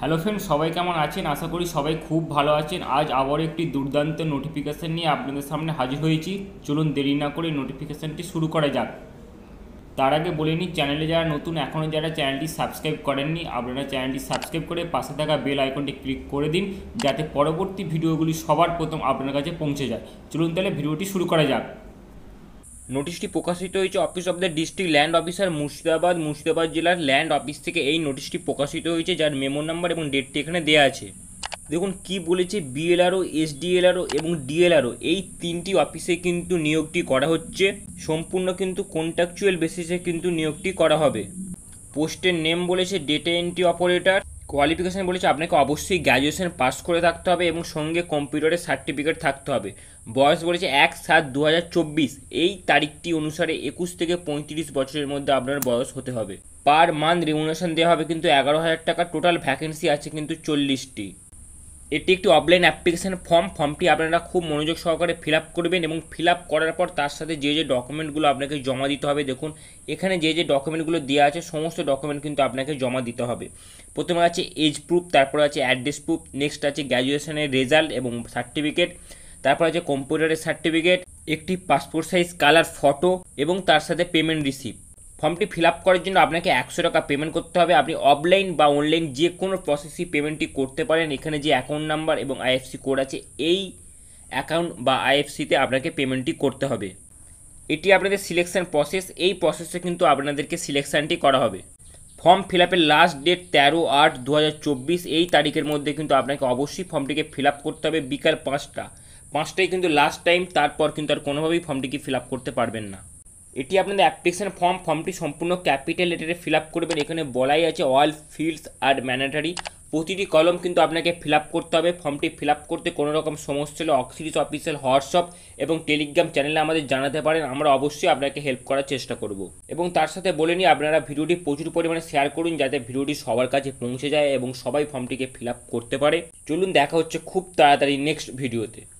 hello friend সবাই কেমন আছেন আশা করি সবাই খুব ভালো আছেন আজ আবার একটি দুর্দান্ত নোটিফিকেশান নিয়ে আপনাদের সামনে হাজির হয়েছি চলুন দেরি না করে নোটিফিকেশানটি শুরু করা যাক তার আগে বলে নিই চ্যানেলে যারা নতুন এখনও যারা চ্যানেলটি সাবস্ক্রাইব করেননি আপনারা চ্যানেলটি সাবস্ক্রাইব করে পাশে থাকা বেল আইকনটি ক্লিক করে দিন যাতে পরবর্তী ভিডিওগুলি সবার প্রথম আপনার কাছে পৌঁছে যায় চলুন তাহলে ভিডিওটি শুরু করা যাক নোটিশটি প্রকাশিত হয়েছে office of the district land officer Murshidabad Murshidabad জেলার ল্যান্ড অফিস থেকে এই নোটিশটি প্রকাশিত হয়েছে যার মেমো নাম্বার এবং ডেটটি এখানে দেওয়া আছে দেখুন কি বলেছে বিএলআরও এসডিএলআরও এবং ডিএলআরও এই তিনটি অফিসে কিন্তু নিয়োগটি করা হচ্ছে সম্পূর্ণ কিন্তু কন্ট্রাকচুয়াল বেসিসে কিন্তু নিয়োগটি করা হবে পোস্টের নেম বলেছে ডেটা এন্ট্রি অপারেটর কোয়ালিফিকেশান বলেছে আপনাকে অবশ্যই গ্র্যাজুয়েশন পাস করে থাকতে হবে এবং সঙ্গে কম্পিউটারের সার্টিফিকেট থাকতে হবে বয়স বলেছে এক সাত দু এই তারিখটি অনুসারে একুশ থেকে পঁয়ত্রিশ বছরের মধ্যে আপনার বয়স হতে হবে পার মান্থ রেমুনেশন দেওয়া হবে কিন্তু এগারো হাজার টাকা টোটাল ভ্যাকেন্সি আছে কিন্তু চল্লিশটি এটি একটি অফলাইন অ্যাপ্লিকেশান ফর্ম ফর্মটি আপনারা খুব মনোযোগ সহকারে ফিল করবেন এবং ফিল করার পর তার সাথে যে যে ডকুমেন্টগুলো আপনাকে জমা দিতে হবে দেখুন এখানে যে যে ডকুমেন্টগুলো দেওয়া আছে সমস্ত ডকুমেন্ট কিন্তু আপনাকে জমা দিতে হবে প্রথমে আছে এজ প্রুফ তারপর আছে অ্যাড্রেস প্রুফ নেক্সট আছে গ্র্যাজুয়েশনের রেজাল্ট এবং সার্টিফিকেট তারপর আছে কম্পিউটারের সার্টিফিকেট একটি পাসপোর্ট সাইজ কালার ফটো এবং তার সাথে পেমেন্ট রিসিপ্ট ফর্মটি ফিল আপ করার জন্য আপনাকে একশো টাকা পেমেন্ট করতে হবে আপনি অফলাইন বা অনলাইন যে কোনো প্রসেসই পেমেন্টটি করতে পারেন এখানে যে অ্যাকাউন্ট নাম্বার এবং আইএফসি কোড আছে এই অ্যাকাউন্ট বা আইএফসিতে আপনাকে পেমেন্টটি করতে হবে এটি আপনাদের সিলেকশান প্রসেস এই প্রসেসে কিন্তু আপনাদেরকে সিলেকশানটি করা হবে ফর্ম ফিল আপের লাস্ট ডেট তেরো আট দু এই তারিখের মধ্যে কিন্তু আপনাকে অবশ্যই ফর্মটিকে ফিল আপ করতে হবে বিকাল পাঁচটা পাঁচটায় কিন্তু লাস্ট টাইম তারপর কিন্তু আর কোনোভাবেই ফর্মটিকে ফিল আপ করতে পারবেন না এটি আপনাদের অ্যাপ্লিকেশন ফর্ম ফর্মটি সম্পূর্ণ ক্যাপিটাল লেটারে ফিল আপ করবেন এখানে বলাই আছে অল ফিল্ডস আর ম্যান্ডেটারি প্রতিটি কলম কিন্তু আপনাকে ফিল আপ করতে হবে ফর্মটি ফিল আপ করতে কোনো রকম সমস্যা হলে অক্সিডিস অফিসিয়াল হোয়াটসঅ্যাপ এবং টেলিগ্রাম চ্যানেলে আমাদের জানাতে পারেন আমরা অবশ্যই আপনাকে হেল্প করার চেষ্টা করব এবং তার সাথে বলে নিই আপনারা ভিডিওটি প্রচুর পরিমাণে শেয়ার করুন যাতে ভিডিওটি সবার কাছে পৌঁছে যায় এবং সবাই ফর্মটিকে ফিল আপ করতে পারে চলুন দেখা হচ্ছে খুব তাড়াতাড়ি নেক্সট ভিডিওতে